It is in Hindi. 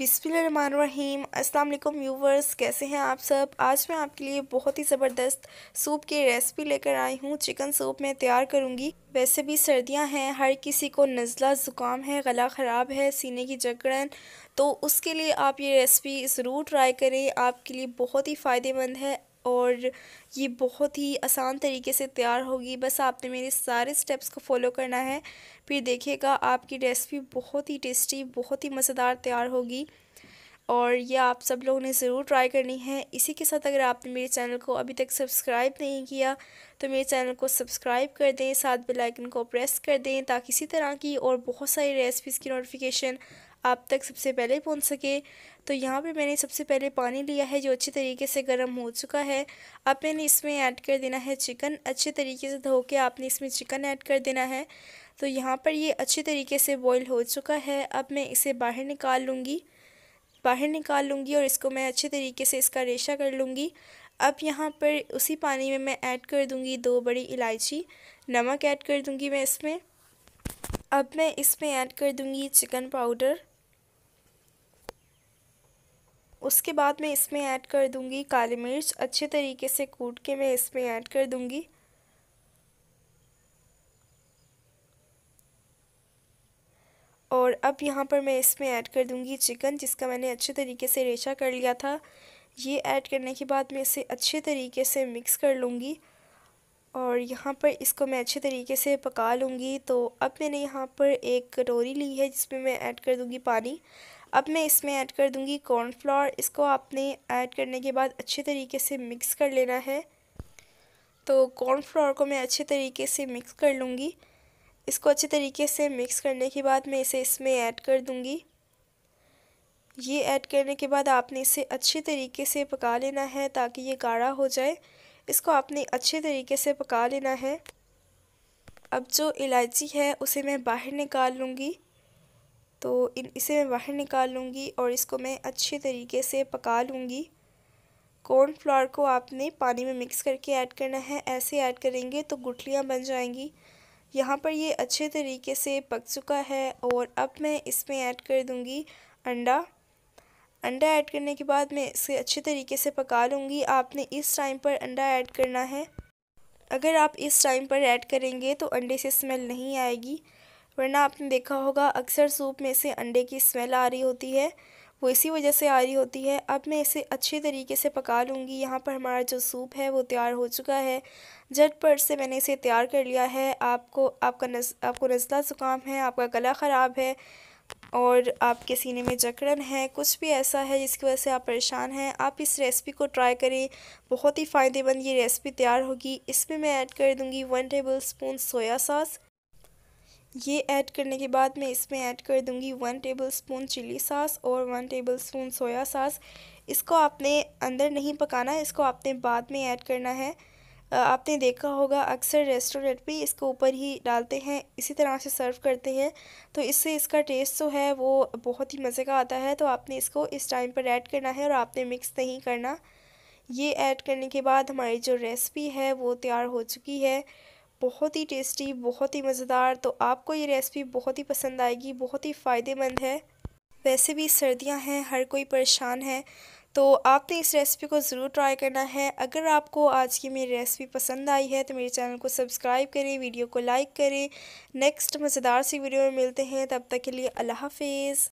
बिस्मिल्लाम अस्सलाम वालेकुम व्यूवर्स कैसे हैं आप सब आज मैं आपके लिए बहुत ही ज़बरदस्त सूप की रेसिपी लेकर आई हूँ चिकन सूप मैं तैयार करूँगी वैसे भी सर्दियाँ हैं हर किसी को नज़ला ज़ुकाम है गला ख़राब है सीने की जकड़न तो उसके लिए आप ये रेसिपी ज़रूर ट्राई करें आपके लिए बहुत ही फ़ायदेमंद है और ये बहुत ही आसान तरीके से तैयार होगी बस आपने मेरे सारे स्टेप्स को फॉलो करना है फिर देखिएगा आपकी रेसिपी बहुत ही टेस्टी बहुत ही मज़ेदार तैयार होगी और ये आप सब लोगों ने ज़रूर ट्राई करनी है इसी के साथ अगर आपने मेरे चैनल को अभी तक सब्सक्राइब नहीं किया तो मेरे चैनल को सब्सक्राइब कर दें साथ बेल आइकन को प्रेस कर दें ताकि इसी तरह की और बहुत सारी रेसिपीज़ की नोटिफिकेशन आप तक सबसे पहले पहुंच सके तो यहाँ पे मैंने सबसे पहले पानी लिया है जो अच्छे तरीके से गर्म हो चुका है अब मैंने इसमें ऐड कर देना है चिकन अच्छे तरीके से धो के आपने इसमें चिकन ऐड कर देना है तो यहाँ पर ये अच्छे तरीके से बॉईल हो चुका है अब मैं इसे बाहर निकाल लूँगी बाहर निकाल लूँगी और इसको मैं अच्छे तरीके से इसका रेशा कर लूँगी अब यहाँ पर उसी पानी में मैं ऐड कर दूँगी दो बड़ी इलायची नमक ऐड कर दूँगी मैं इसमें अब मैं इसमें ऐड कर दूँगी चिकन पाउडर उसके बाद मैं इसमें ऐड कर दूँगी काली मिर्च अच्छे तरीके से कूट के मैं इसमें ऐड कर दूँगी और अब यहाँ पर मैं इसमें ऐड कर दूँगी चिकन जिसका मैंने अच्छे तरीके से रेशा कर लिया था ये ऐड करने के बाद मैं इसे अच्छे तरीके से मिक्स कर लूँगी और यहाँ पर इसको मैं अच्छे तरीके से पका लूँगी तो अब मैंने यहाँ पर एक कटोरी ली है जिसमें मैं ऐड कर दूँगी पानी अब मैं इसमें ऐड कर दूँगी कॉर्नफ्लावर इसको आपने ऐड करने के बाद अच्छे तरीके से मिक्स कर लेना है तो कॉर्नफ्लावर को मैं अच्छे तरीके से मिक्स कर लूँगी इसको अच्छे तरीके से मिक्स करने के बाद मैं इसे इसमें ऐड कर दूँगी ये ऐड करने के बाद आपने इसे अच्छे तरीके से पका लेना है ताकि ये गाढ़ा हो जाए इसको आपने अच्छे तरीके से पका लेना है अब जो इलायची है उसे मैं बाहर निकाल लूँगी तो इन इसे मैं बाहर निकाल लूँगी और इसको मैं अच्छे तरीके से पका लूँगी कॉर्नफ्लावर को आपने पानी में मिक्स करके ऐड करना है ऐसे ऐड करेंगे तो गुठलियाँ बन जाएंगी यहाँ पर ये अच्छे तरीके से पक चुका है और अब मैं इसमें ऐड कर दूँगी अंडा अंडा ऐड करने के बाद मैं इसे अच्छे तरीके से पका लूँगी आपने इस टाइम पर अंडा ऐड करना है अगर आप इस टाइम पर ऐड करेंगे तो अंडे से स्मेल नहीं आएगी वरना आपने देखा होगा अक्सर सूप में से अंडे की स्मेल आ रही होती है वो इसी वजह से आ रही होती है अब मैं इसे अच्छे तरीके से पका लूँगी यहाँ पर हमारा जो सूप है वो तैयार हो चुका है झट पर से मैंने इसे तैयार कर लिया है आपको आपका नज आपको नज़ला ज़ुकाम है आपका गला ख़राब है और आपके सीने में जकड़न है कुछ भी ऐसा है जिसकी वजह से आप परेशान हैं आप इस रेसिपी को ट्राई करें बहुत ही फ़ायदेमंद ये रेसिपी तैयार होगी इसमें मैं ऐड कर दूँगी one tablespoon soya sauce ये ऐड करने के बाद मैं इसमें ऐड कर दूँगी one tablespoon chili sauce और one tablespoon soya sauce इसको आपने अंदर नहीं पकाना है इसको आपने बाद में ऐड करना है आपने देखा होगा अक्सर रेस्टोरेंट में इसको ऊपर ही डालते हैं इसी तरह से सर्व करते हैं तो इससे इसका टेस्ट जो है वो बहुत ही मज़े का आता है तो आपने इसको इस टाइम पर ऐड करना है और आपने मिक्स नहीं करना ये ऐड करने के बाद हमारी जो रेसिपी है वो तैयार हो चुकी है बहुत ही टेस्टी बहुत ही मज़ेदार तो आपको ये रेसिपी बहुत ही पसंद आएगी बहुत ही फ़ायदेमंद है वैसे भी सर्दियां हैं हर कोई परेशान है तो आपने इस रेसिपी को ज़रूर ट्राई करना है अगर आपको आज की मेरी रेसिपी पसंद आई है तो मेरे चैनल को सब्सक्राइब करें वीडियो को लाइक करें नेक्स्ट मज़ेदार सी वीडियो में मिलते हैं तब तक के लिए अल्लाह हाफिज़